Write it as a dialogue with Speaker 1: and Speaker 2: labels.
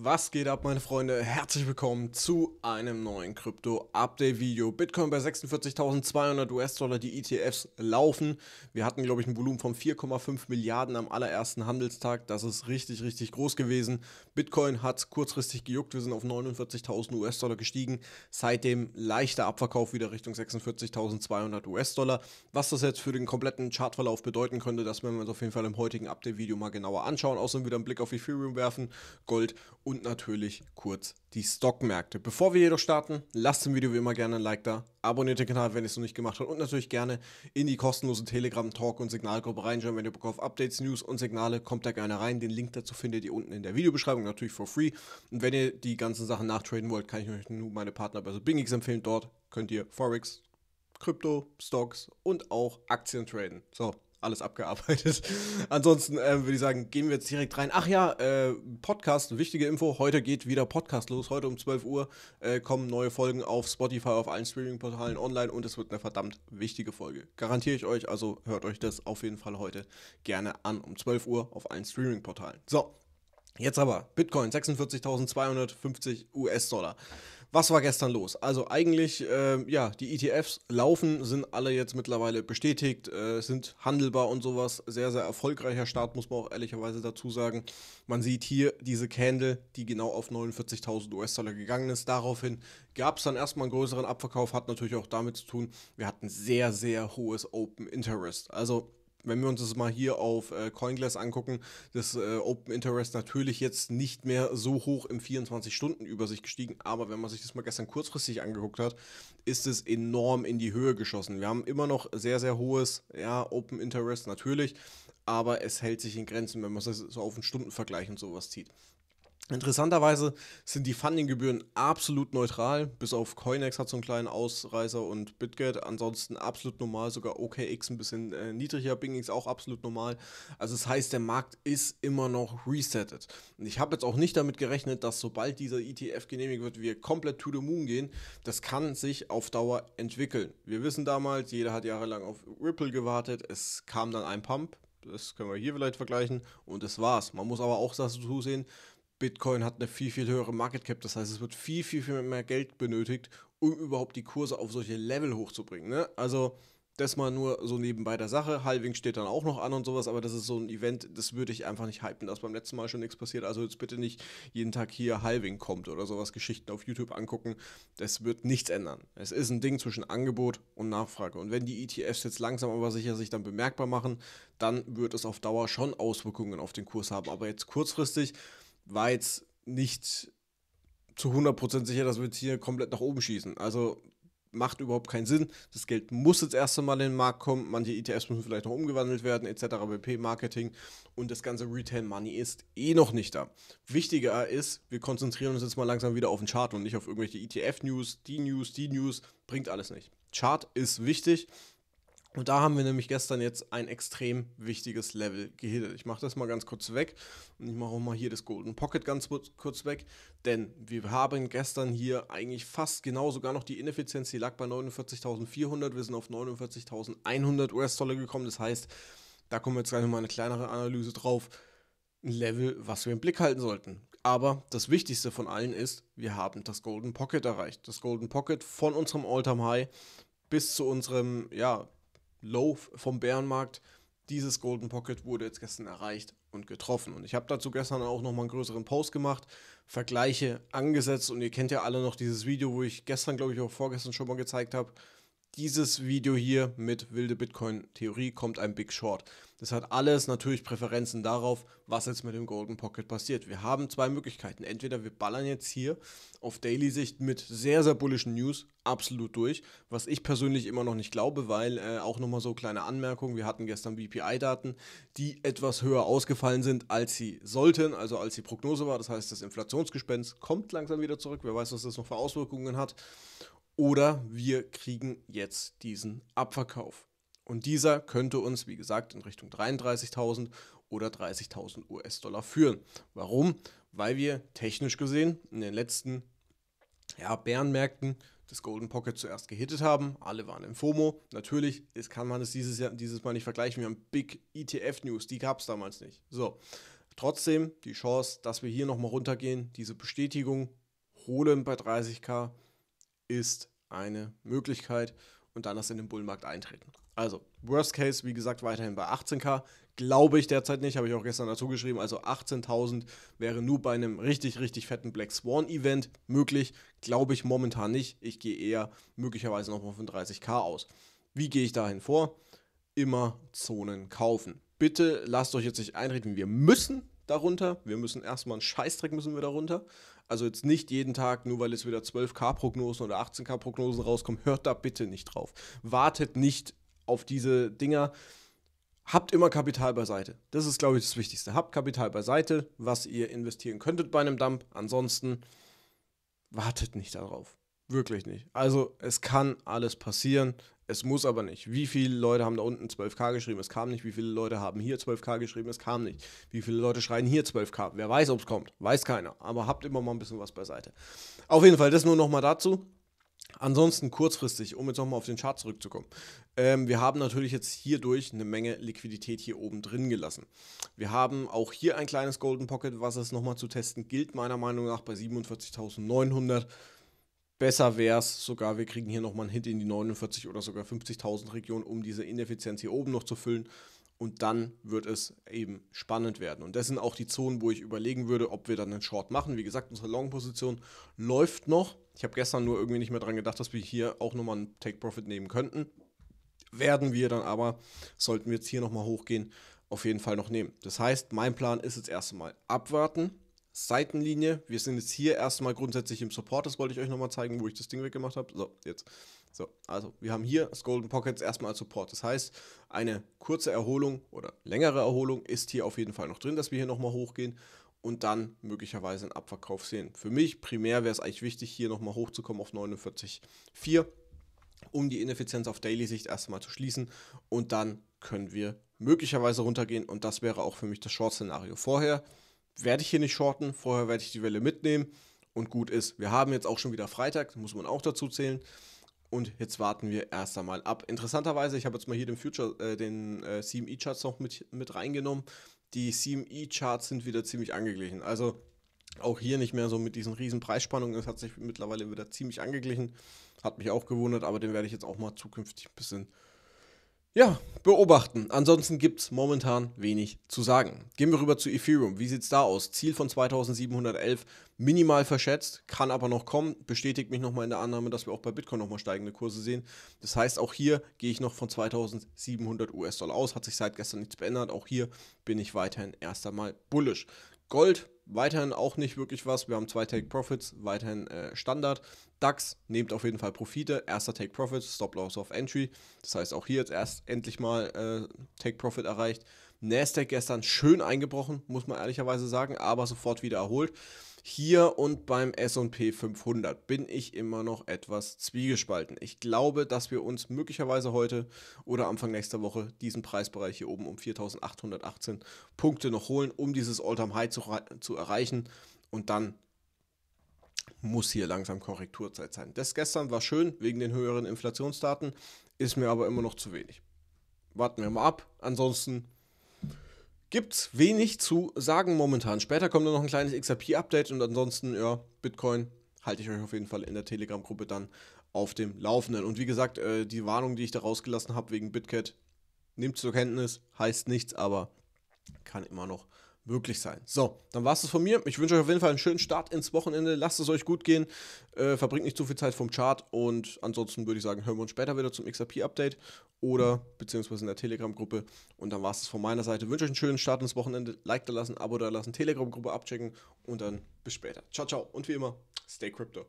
Speaker 1: Was geht ab, meine Freunde? Herzlich willkommen zu einem neuen Krypto-Update-Video. Bitcoin bei 46.200 US-Dollar, die ETFs laufen. Wir hatten, glaube ich, ein Volumen von 4,5 Milliarden am allerersten Handelstag. Das ist richtig, richtig groß gewesen. Bitcoin hat kurzfristig gejuckt. Wir sind auf 49.000 US-Dollar gestiegen. Seitdem leichter Abverkauf wieder Richtung 46.200 US-Dollar. Was das jetzt für den kompletten Chartverlauf bedeuten könnte, das werden wir uns auf jeden Fall im heutigen Update-Video mal genauer anschauen. Außerdem wieder einen Blick auf Ethereum werfen, Gold und natürlich kurz die Stockmärkte. Bevor wir jedoch starten, lasst dem Video wie immer gerne ein Like da, abonniert den Kanal, wenn ihr es noch nicht gemacht habt und natürlich gerne in die kostenlose Telegram-Talk- und Signalgruppe reinschauen, wenn ihr Bock auf Updates, News und Signale, kommt da gerne rein. Den Link dazu findet ihr unten in der Videobeschreibung, natürlich for free. Und wenn ihr die ganzen Sachen nachtraden wollt, kann ich euch nur meine Partner bei so also empfehlen. Dort könnt ihr Forex, Krypto, Stocks und auch Aktien traden. So, alles abgearbeitet. Ansonsten äh, würde ich sagen, gehen wir jetzt direkt rein. Ach ja, äh, Podcast, wichtige Info. Heute geht wieder Podcast los. Heute um 12 Uhr äh, kommen neue Folgen auf Spotify, auf allen Streaming-Portalen online und es wird eine verdammt wichtige Folge. Garantiere ich euch, also hört euch das auf jeden Fall heute gerne an. Um 12 Uhr auf allen Streaming-Portalen. So, jetzt aber Bitcoin 46.250 US-Dollar was war gestern los? Also eigentlich, äh, ja, die ETFs laufen, sind alle jetzt mittlerweile bestätigt, äh, sind handelbar und sowas. Sehr, sehr erfolgreicher Start, muss man auch ehrlicherweise dazu sagen. Man sieht hier diese Candle, die genau auf 49.000 US-Dollar gegangen ist. Daraufhin gab es dann erstmal einen größeren Abverkauf, hat natürlich auch damit zu tun, wir hatten sehr, sehr hohes Open Interest. Also wenn wir uns das mal hier auf äh, CoinGlass angucken, das äh, Open Interest natürlich jetzt nicht mehr so hoch im 24-Stunden-Übersicht gestiegen, aber wenn man sich das mal gestern kurzfristig angeguckt hat, ist es enorm in die Höhe geschossen. Wir haben immer noch sehr, sehr hohes ja, Open Interest natürlich, aber es hält sich in Grenzen, wenn man es so auf einen Stundenvergleich und sowas zieht. Interessanterweise sind die Fundinggebühren absolut neutral, bis auf Coinex hat so einen kleinen Ausreißer und Bitget. Ansonsten absolut normal, sogar OKX ein bisschen äh, niedriger, BingX auch absolut normal. Also das heißt, der Markt ist immer noch resettet. Und ich habe jetzt auch nicht damit gerechnet, dass sobald dieser ETF genehmigt wird, wir komplett to the moon gehen. Das kann sich auf Dauer entwickeln. Wir wissen damals, jeder hat jahrelang auf Ripple gewartet. Es kam dann ein Pump, das können wir hier vielleicht vergleichen und das war's. Man muss aber auch dazu sehen, Bitcoin hat eine viel, viel höhere Market Cap. Das heißt, es wird viel, viel, viel mehr Geld benötigt, um überhaupt die Kurse auf solche Level hochzubringen. Ne? Also das mal nur so nebenbei der Sache. Halving steht dann auch noch an und sowas, aber das ist so ein Event, das würde ich einfach nicht hypen. dass beim letzten Mal schon nichts passiert. Also jetzt bitte nicht jeden Tag hier Halving kommt oder sowas, Geschichten auf YouTube angucken. Das wird nichts ändern. Es ist ein Ding zwischen Angebot und Nachfrage. Und wenn die ETFs jetzt langsam aber sicher sich dann bemerkbar machen, dann wird es auf Dauer schon Auswirkungen auf den Kurs haben. Aber jetzt kurzfristig war jetzt nicht zu 100% sicher, dass wir jetzt hier komplett nach oben schießen. Also macht überhaupt keinen Sinn. Das Geld muss jetzt erst einmal in den Markt kommen. Manche ETFs müssen vielleicht noch umgewandelt werden, etc. BP Marketing und das ganze Retail Money ist eh noch nicht da. Wichtiger ist, wir konzentrieren uns jetzt mal langsam wieder auf den Chart und nicht auf irgendwelche ETF News, die News, die News, bringt alles nicht. Chart ist wichtig, und da haben wir nämlich gestern jetzt ein extrem wichtiges Level gehittet. Ich mache das mal ganz kurz weg und ich mache auch mal hier das Golden Pocket ganz kurz weg, denn wir haben gestern hier eigentlich fast genau sogar noch die Ineffizienz, die lag bei 49.400, wir sind auf 49.100 US-Dollar gekommen. Das heißt, da kommen wir jetzt gleich nochmal eine kleinere Analyse drauf. Ein Level, was wir im Blick halten sollten. Aber das Wichtigste von allen ist, wir haben das Golden Pocket erreicht. Das Golden Pocket von unserem All-Time High bis zu unserem, ja, Loaf vom Bärenmarkt. Dieses Golden Pocket wurde jetzt gestern erreicht und getroffen. Und ich habe dazu gestern auch nochmal einen größeren Post gemacht, Vergleiche angesetzt. Und ihr kennt ja alle noch dieses Video, wo ich gestern, glaube ich, auch vorgestern schon mal gezeigt habe, dieses Video hier mit wilde Bitcoin-Theorie kommt ein Big Short. Das hat alles natürlich Präferenzen darauf, was jetzt mit dem Golden Pocket passiert. Wir haben zwei Möglichkeiten. Entweder wir ballern jetzt hier auf Daily-Sicht mit sehr, sehr bullischen News absolut durch, was ich persönlich immer noch nicht glaube, weil äh, auch nochmal so kleine Anmerkung, wir hatten gestern BPI-Daten, die etwas höher ausgefallen sind, als sie sollten, also als die Prognose war. Das heißt, das Inflationsgespenst kommt langsam wieder zurück. Wer weiß, was das noch für Auswirkungen hat oder wir kriegen jetzt diesen Abverkauf. Und dieser könnte uns, wie gesagt, in Richtung 33.000 oder 30.000 US-Dollar führen. Warum? Weil wir technisch gesehen in den letzten ja, Bärenmärkten das Golden Pocket zuerst gehittet haben. Alle waren im FOMO. Natürlich ist, kann man es dieses, Jahr, dieses Mal nicht vergleichen. Wir haben Big ETF News, die gab es damals nicht. So, trotzdem die Chance, dass wir hier nochmal runtergehen, diese Bestätigung holen bei 30k ist eine Möglichkeit und dann das in den Bullenmarkt eintreten. Also, Worst Case, wie gesagt, weiterhin bei 18k. Glaube ich derzeit nicht, habe ich auch gestern dazu geschrieben. Also 18.000 wäre nur bei einem richtig, richtig fetten Black Swan-Event möglich. Glaube ich momentan nicht. Ich gehe eher möglicherweise nochmal von 30k aus. Wie gehe ich dahin vor? Immer Zonen kaufen. Bitte lasst euch jetzt nicht einreden, wir müssen darunter. Wir müssen erstmal einen Scheißdreck müssen wir darunter. Also jetzt nicht jeden Tag, nur weil es wieder 12K-Prognosen oder 18K-Prognosen rauskommen, hört da bitte nicht drauf. Wartet nicht auf diese Dinger. Habt immer Kapital beiseite. Das ist, glaube ich, das Wichtigste. Habt Kapital beiseite, was ihr investieren könntet bei einem Dump. Ansonsten wartet nicht darauf. Wirklich nicht. Also es kann alles passieren. Es muss aber nicht. Wie viele Leute haben da unten 12K geschrieben? Es kam nicht. Wie viele Leute haben hier 12K geschrieben? Es kam nicht. Wie viele Leute schreien hier 12K? Wer weiß, ob es kommt? Weiß keiner. Aber habt immer mal ein bisschen was beiseite. Auf jeden Fall, das nur nochmal dazu. Ansonsten kurzfristig, um jetzt nochmal auf den Chart zurückzukommen. Ähm, wir haben natürlich jetzt hierdurch eine Menge Liquidität hier oben drin gelassen. Wir haben auch hier ein kleines Golden Pocket, was es nochmal zu testen gilt, meiner Meinung nach bei 47.900 besser wäre es sogar, wir kriegen hier nochmal einen Hit in die 49 oder sogar 50.000 Region, um diese Ineffizienz hier oben noch zu füllen. Und dann wird es eben spannend werden. Und das sind auch die Zonen, wo ich überlegen würde, ob wir dann einen Short machen. Wie gesagt, unsere Long-Position läuft noch. Ich habe gestern nur irgendwie nicht mehr daran gedacht, dass wir hier auch nochmal einen Take-Profit nehmen könnten. Werden wir dann aber, sollten wir jetzt hier nochmal hochgehen, auf jeden Fall noch nehmen. Das heißt, mein Plan ist jetzt erstmal abwarten Seitenlinie. Wir sind jetzt hier erstmal grundsätzlich im Support. Das wollte ich euch nochmal zeigen, wo ich das Ding weggemacht habe. So, jetzt. So, also wir haben hier das Golden Pockets erstmal als Support. Das heißt, eine kurze Erholung oder längere Erholung ist hier auf jeden Fall noch drin, dass wir hier nochmal hochgehen und dann möglicherweise einen Abverkauf sehen. Für mich primär wäre es eigentlich wichtig, hier nochmal hochzukommen auf 49,4, um die Ineffizienz auf Daily-Sicht erstmal zu schließen und dann können wir möglicherweise runtergehen und das wäre auch für mich das Short-Szenario vorher werde ich hier nicht shorten. Vorher werde ich die Welle mitnehmen und gut ist. Wir haben jetzt auch schon wieder Freitag, muss man auch dazu zählen. Und jetzt warten wir erst einmal ab. Interessanterweise, ich habe jetzt mal hier den Future, äh, den äh, CME-Charts noch mit, mit reingenommen. Die CME-Charts sind wieder ziemlich angeglichen. Also auch hier nicht mehr so mit diesen riesen Preisspannungen. Es hat sich mittlerweile wieder ziemlich angeglichen. Hat mich auch gewundert, aber den werde ich jetzt auch mal zukünftig ein bisschen ja, beobachten. Ansonsten gibt es momentan wenig zu sagen. Gehen wir rüber zu Ethereum. Wie sieht es da aus? Ziel von 2711 minimal verschätzt, kann aber noch kommen. Bestätigt mich nochmal in der Annahme, dass wir auch bei Bitcoin nochmal steigende Kurse sehen. Das heißt, auch hier gehe ich noch von 2700 US-Dollar aus. Hat sich seit gestern nichts verändert. Auch hier bin ich weiterhin erst einmal bullish. Gold weiterhin auch nicht wirklich was. Wir haben zwei Take Profits, weiterhin äh, Standard. DAX nehmt auf jeden Fall Profite. Erster Take Profit, Stop Loss of Entry. Das heißt, auch hier jetzt erst endlich mal äh, Take Profit erreicht. Nasdaq gestern schön eingebrochen, muss man ehrlicherweise sagen, aber sofort wieder erholt. Hier und beim SP 500 bin ich immer noch etwas zwiegespalten. Ich glaube, dass wir uns möglicherweise heute oder Anfang nächster Woche diesen Preisbereich hier oben um 4818 Punkte noch holen, um dieses all time high zu, zu erreichen. Und dann muss hier langsam Korrekturzeit sein. Das gestern war schön wegen den höheren Inflationsdaten, ist mir aber immer noch zu wenig. Warten wir mal ab. Ansonsten gibt's wenig zu sagen momentan. Später kommt noch ein kleines XRP-Update und ansonsten, ja, Bitcoin halte ich euch auf jeden Fall in der Telegram-Gruppe dann auf dem Laufenden. Und wie gesagt, äh, die Warnung, die ich da rausgelassen habe wegen BitCat, nehmt zur Kenntnis, heißt nichts, aber kann immer noch möglich sein. So, dann war es das von mir. Ich wünsche euch auf jeden Fall einen schönen Start ins Wochenende. Lasst es euch gut gehen. Äh, verbringt nicht zu viel Zeit vom Chart. Und ansonsten würde ich sagen, hören wir uns später wieder zum XRP-Update oder beziehungsweise in der Telegram-Gruppe. Und dann war es das von meiner Seite. Wünsche euch einen schönen Start ins Wochenende. Like da lassen, Abo da lassen, Telegram-Gruppe abchecken und dann bis später. Ciao, ciao. Und wie immer, stay crypto.